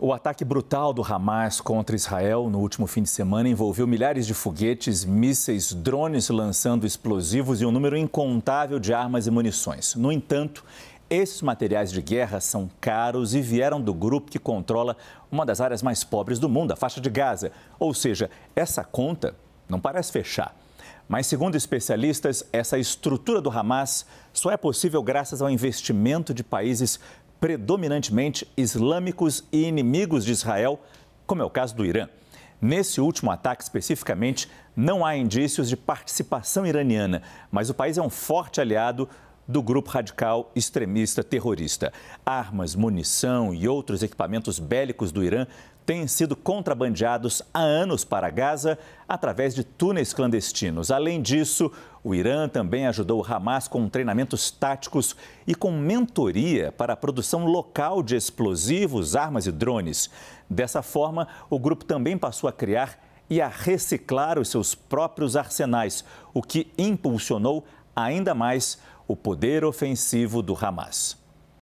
O ataque brutal do Hamas contra Israel no último fim de semana envolveu milhares de foguetes, mísseis, drones lançando explosivos e um número incontável de armas e munições. No entanto, esses materiais de guerra são caros e vieram do grupo que controla uma das áreas mais pobres do mundo, a faixa de Gaza. Ou seja, essa conta não parece fechar. Mas, segundo especialistas, essa estrutura do Hamas só é possível graças ao investimento de países predominantemente islâmicos e inimigos de Israel, como é o caso do Irã. Nesse último ataque especificamente, não há indícios de participação iraniana, mas o país é um forte aliado do grupo radical extremista terrorista. Armas, munição e outros equipamentos bélicos do Irã têm sido contrabandeados há anos para Gaza através de túneis clandestinos. Além disso, o Irã também ajudou o Hamas com treinamentos táticos e com mentoria para a produção local de explosivos, armas e drones. Dessa forma, o grupo também passou a criar e a reciclar os seus próprios arsenais, o que impulsionou ainda mais o poder ofensivo do Hamas.